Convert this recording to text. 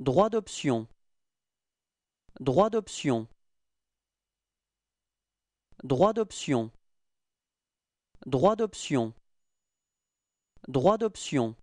Droit d'option. Droit d'option. Droit d'option. Droit d'option. Droit d'option.